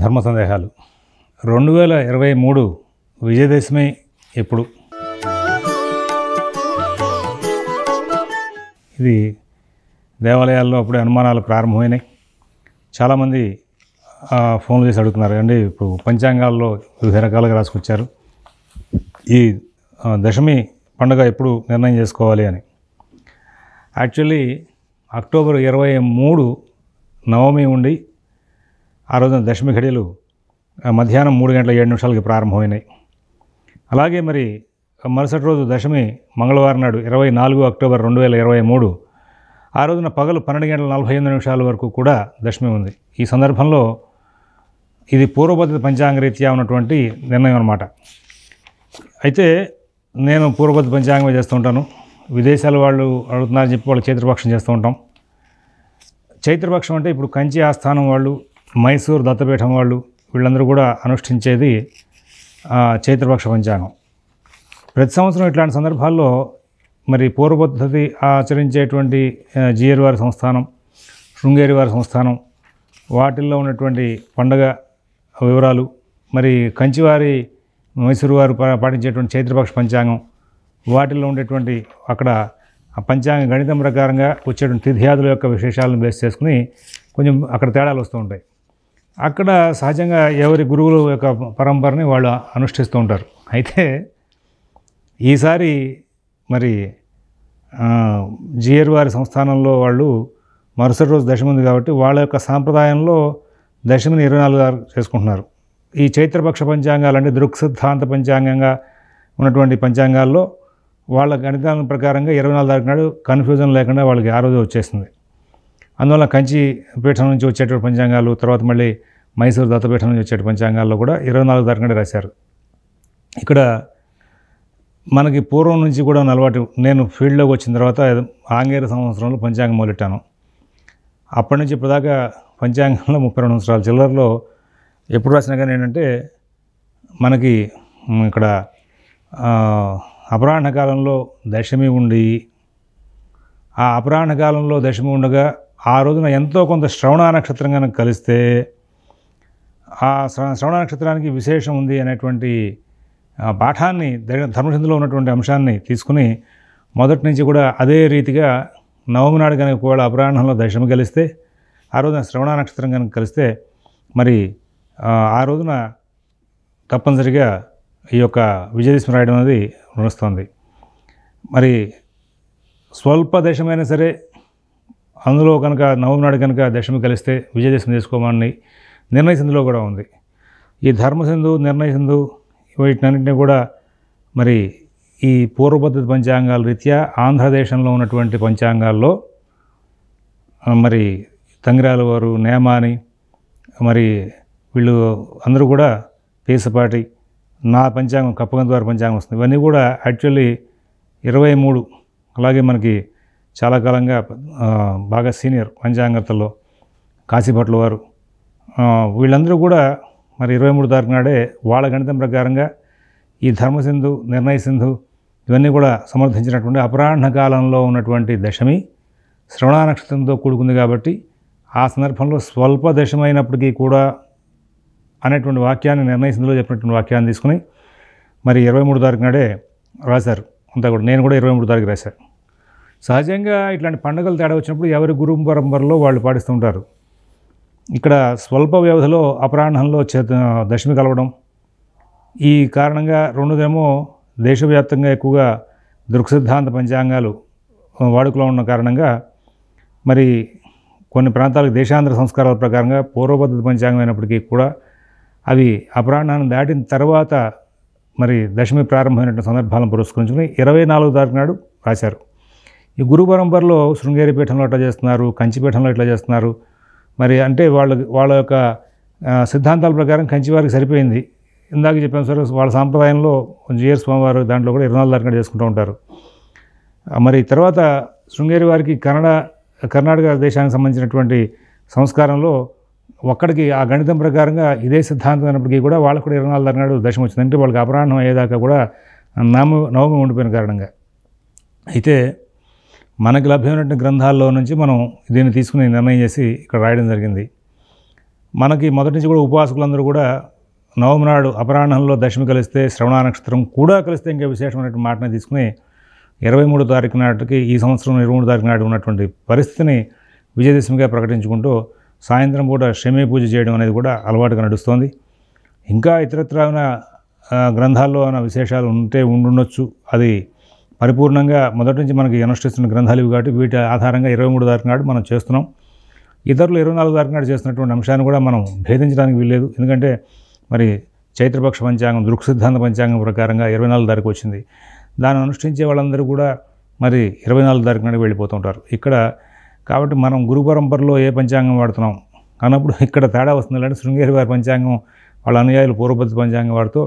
ధర్మ సందేహాలు రెండు వేల ఇరవై మూడు విజయదశమి ఎప్పుడు ఇది దేవాలయాల్లో అప్పుడే అనుమానాలు ప్రారంభమైనాయి చాలామంది ఫోన్లు చేసి అడుగుతున్నారు అండి ఇప్పుడు పంచాంగాల్లో వివిధ రకాలుగా రాసుకొచ్చారు ఈ దశమి పండుగ ఎప్పుడు నిర్ణయం చేసుకోవాలి అని యాక్చువల్లీ అక్టోబర్ ఇరవై మూడు నవమి ఉండి ఆ రోజున దశమి ఘడియలు మధ్యాహ్నం మూడు గంటల ఏడు నిమిషాలకి ప్రారంభమైనాయి అలాగే మరి మరుసటి రోజు దశమి మంగళవారం నాడు ఇరవై నాలుగు అక్టోబర్ రెండు వేల ఇరవై మూడు ఆ రోజున పగలు పన్నెండు గంటల నలభై ఎనిమిది నిమిషాల వరకు కూడా దశమి ఉంది ఈ సందర్భంలో ఇది పూర్వపద్ధతి పంచాంగరీత్యా ఉన్నటువంటి నిర్ణయం అనమాట అయితే నేను పూర్వపద్ధతి పంచాంగమే చేస్తూ ఉంటాను విదేశాల వాళ్ళు అడుగుతున్నారని చెప్పి వాళ్ళు చైత్రపక్షం చేస్తూ ఉంటాం చైత్రపక్షం అంటే ఇప్పుడు కంచి ఆస్థానం వాళ్ళు మైసూర్ దత్తపీఠం వాళ్ళు వీళ్ళందరూ కూడా అనుష్ఠించేది చైత్రపక్ష పంచాంగం ప్రతి సంవత్సరం ఇట్లాంటి సందర్భాల్లో మరి పూర్వపద్ధతి ఆచరించేటువంటి జియర్ వారి సంస్థానం శృంగేరి వారి సంస్థానం వాటిల్లో ఉన్నటువంటి పండగ వివరాలు మరి కంచివారి మైసూరు వారు పాటించేటువంటి చైత్రపక్ష పంచాంగం వాటిల్లో ఉండేటువంటి అక్కడ ఆ పంచాంగ గణితం ప్రకారంగా వచ్చేటువంటి తిథియాదుల యొక్క విశేషాలను బేస్ చేసుకుని కొంచెం అక్కడ తేడాలు వస్తూ ఉంటాయి అక్కడ సహజంగా ఎవరి గురువుల యొక్క పరంపరని వాళ్ళు అనుష్ఠిస్తూ ఉంటారు అయితే ఈసారి మరి జియర్ వారి సంస్థానంలో వాళ్ళు మరుసటి రోజు దశమి ఉంది కాబట్టి వాళ్ళ యొక్క సాంప్రదాయంలో దశమిని ఇరవై నాలుగు చేసుకుంటున్నారు ఈ చైత్రపక్ష పంచాంగాలు అంటే దృక్సిద్ధాంత పంచాంగంగా ఉన్నటువంటి పంచాంగాల్లో వాళ్ళ గణితాల ప్రకారంగా ఇరవై నాలుగు తారీఖు నాడు కన్ఫ్యూజన్ లేకుండా వాళ్ళకి ఆ రోజు వచ్చేసింది అందువల్ల కంచి పీఠం నుంచి వచ్చేటువంటి పంచాంగాలు తర్వాత మళ్ళీ మైసూరు దత్తపీఠం నుంచి వచ్చే పంచాంగాల్లో కూడా ఇరవై నాలుగు తరగతి రాశారు ఇక్కడ మనకి పూర్వం నుంచి కూడా అలవాటు నేను ఫీల్డ్లోకి వచ్చిన తర్వాత ఆంగేర సంవత్సరంలో పంచాంగం మొదలెట్టాను అప్పటి నుంచి ఇప్పటిదాకా పంచాంగంలో ముప్పై రెండు సంవత్సరాలు చిల్లరలో ఎప్పుడు రాసినా కానీ ఏంటంటే మనకి ఇక్కడ అపరాహ్న కాలంలో దశమి ఉండి ఆ అపరాహ్న కాలంలో దశమి ఉండగా ఆ రోజున ఎంతో కొంత శ్రవణ నక్షత్రం కనుక కలిస్తే ఆ శ్రవణ నక్షత్రానికి విశేషం ఉంది అనేటువంటి పాఠాన్ని ధర్మసింధులో ఉన్నటువంటి అంశాన్ని తీసుకుని మొదటి నుంచి కూడా అదే రీతిగా నవమి నాడు కనుక ఒకవేళ అపరాహ్నంలో దశమి కలిస్తే ఆ రోజున శ్రవణ నక్షత్రం కనుక కలిస్తే మరి ఆ రోజున తప్పనిసరిగా ఈ యొక్క విజయదశమి రాయడం అనేది నడుస్తుంది మరి స్వల్ప దశమైనా సరే అందులో కనుక నవమి నాడు కనుక దశమి కలిస్తే విజయదశమి చేసుకోమని నిర్ణయ సింధులో కూడా ఉంది ఈ ధర్మసింధు నిర్ణయ సింధు వీటినన్నింటినీ కూడా మరి ఈ పూర్వపద్ధతి పంచాంగాల రీత్యా ఆంధ్రదేశంలో ఉన్నటువంటి పంచాంగాల్లో మరి తంగిరాల వారు నేమాని మరి వీళ్ళు అందరూ కూడా పేసపాటి నా పంచాంగం కప్పగంత వారి పంచాంగం వస్తుంది ఇవన్నీ కూడా యాక్చువల్లీ ఇరవై మూడు అలాగే మనకి చాలా కాలంగా బాగా సీనియర్ పంచాంగతల్లో కాశీభట్ల వారు వీళ్ళందరూ కూడా మరి ఇరవై మూడు తారీఖు నాడే వాళ్ళ గణితం ప్రకారంగా ఈ ధర్మసింధు నిర్ణయ సింధు ఇవన్నీ కూడా సమర్థించినటువంటి అపరాహ్న కాలంలో ఉన్నటువంటి దశమి శ్రవణ నక్షత్రంతో కూడుకుంది కాబట్టి ఆ సందర్భంలో స్వల్ప దశమైనప్పటికీ కూడా అనేటువంటి వాక్యాన్ని నిర్ణయ సింధులో చెప్పినటువంటి వాక్యాన్ని తీసుకుని మరి ఇరవై మూడు తారీఖు నాడే రాశారు అంతా కూడా నేను కూడా ఇరవై మూడు తారీఖు రాశాను సహజంగా ఇట్లాంటి పండుగలు తేడా వచ్చినప్పుడు ఎవరి గురు పరంపరలో వాళ్ళు ఉంటారు ఇక్కడ స్వల్ప వ్యవధిలో అపరాహ్నంలో దశమి కలవడం ఈ కారణంగా రెండుదేమో దేశవ్యాప్తంగా ఎక్కువగా దృక్సిద్ధాంత పంచాంగాలు వాడుకలో ఉన్న కారణంగా మరి కొన్ని ప్రాంతాలకు దేశాంధ్ర సంస్కారాల ప్రకారంగా పూర్వపద్ధతి పంచాంగం అయినప్పటికీ కూడా అవి అపరాహ్నాన్ని దాటిన తర్వాత మరి దశమి ప్రారంభమైనటువంటి సందర్భాలను పురస్కరించుకుని ఇరవై నాలుగు తారీఖు నాడు రాశారు ఈ గురు పరంపరలో పీఠంలో ఎట్లా చేస్తున్నారు కంచిపీఠంలో ఎట్లా చేస్తున్నారు మరి అంటే వాళ్ళ వాళ్ళ యొక్క సిద్ధాంతాల ప్రకారం కంచివారికి సరిపోయింది ఇందాక చెప్పాను సార్ వాళ్ళ సాంప్రదాయంలో జీఆర్ స్వామివారు దాంట్లో కూడా ఇరవై నాలుగు చేసుకుంటూ ఉంటారు మరి తర్వాత శృంగేరి వారికి కన్నడ కర్ణాటక దేశానికి సంబంధించినటువంటి సంస్కారంలో ఒక్కడికి ఆ గణితం ప్రకారంగా ఇదే సిద్ధాంతం అయినప్పటికీ కూడా వాళ్ళకు కూడా ఇరవై నాలుగు నాడు దశం వచ్చింది అంటే వాళ్ళకి అపరాహ్నం అయ్యేదాకా కూడా నామ నవమి ఉండిపోయిన కారణంగా అయితే మనకు లభ్యమైనటువంటి గ్రంథాల్లో నుంచి మనం దీన్ని తీసుకుని నిర్ణయం చేసి ఇక్కడ రాయడం జరిగింది మనకి మొదటి నుంచి కూడా ఉపవాసకులందరూ కూడా నవమి నాడు అపరాహ్నంలో దశమి కలిస్తే శ్రవణ నక్షత్రం కూడా కలిస్తే ఇంకా విశేషమైనటువంటి మాటని తీసుకుని ఇరవై మూడు తారీఖు నాటికి ఈ సంవత్సరం ఇరవై మూడు తారీఖు నాటి ఉన్నటువంటి పరిస్థితిని విజయదశమిగా ప్రకటించుకుంటూ సాయంత్రం పూట షమీ పూజ చేయడం అనేది కూడా అలవాటుగా నడుస్తోంది ఇంకా ఇతరత్రమైన గ్రంథాల్లో ఉన్న విశేషాలు ఉంటే ఉండుండొచ్చు అది పరిపూర్ణంగా మొదటి నుంచి మనకి అనుష్ఠిస్తున్న గ్రంథాలు ఇవి కాబట్టి వీటి ఆధారంగా ఇరవై మూడు తారీఖు నాడు మనం చేస్తున్నాం ఇతరులు ఇరవై నాలుగు తారీఖు నాడు చేస్తున్నటువంటి అంశాన్ని కూడా మనం భేదించడానికి వీల్లేదు ఎందుకంటే మరి చైత్రపక్ష పంచాంగం దృక్సిద్ధాంత పంచాంగం ప్రకారంగా ఇరవై నాలుగు తారీఖు వచ్చింది దాన్ని అనుష్ఠించే వాళ్ళందరూ కూడా మరి ఇరవై నాలుగు తారీఖు నాడు వెళ్ళిపోతుంటారు ఇక్కడ కాబట్టి మనం గురు పరంపరలో ఏ పంచాంగం వాడుతున్నాం అన్నప్పుడు ఇక్కడ తేడా వస్తుంది లేదంటే శృంగేరి వారి పంచాంగం వాళ్ళ అనుయాయులు పూర్వపతి పంచాంగం వాడుతూ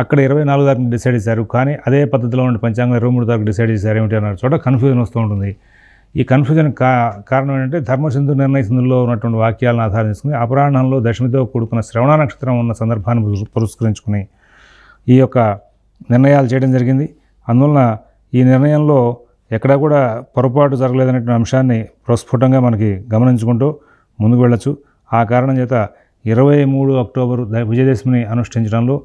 అక్కడ ఇరవై నాలుగు తారీఖు డిసైడ్ చేశారు కానీ అదే పద్ధతిలో ఉండే పంచాంగం ఇరవై మూడు తారీఖు డిసైడ్ చేశారు ఏమిటి అన్న చోట కన్ఫ్యూజన్ వస్తూ ఉంటుంది ఈ కన్ఫ్యూజన్ కా కారణం ఏంటంటే ధర్మసింధు నిర్ణయ సింధుల్లో ఉన్నటువంటి వాక్యాలను ఆధారం చేసుకుని అపరాహ్నంలో దశమితో కూడుకున్న శ్రవణ నక్షత్రం ఉన్న సందర్భాన్ని పురస్కరించుకుని ఈ యొక్క నిర్ణయాలు చేయడం జరిగింది అందువలన ఈ నిర్ణయంలో ఎక్కడా కూడా పొరపాటు జరగలేదనేటువంటి అంశాన్ని ప్రస్ఫుటంగా మనకి గమనించుకుంటూ ముందుకు వెళ్ళచ్చు ఆ కారణం చేత ఇరవై మూడు అక్టోబరు విజయదశమిని అనుష్ఠించడంలో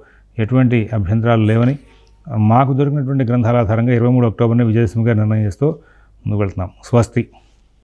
ఎటువంటి అభ్యంతరాలు లేవని మాకు దొరికినటువంటి గ్రంథాల ఆధారంగా ఇరవై మూడు అక్టోబర్ని విజయసింహ గారు నిర్ణయం చేస్తూ ముందుకు వెళ్తున్నాం స్వస్తి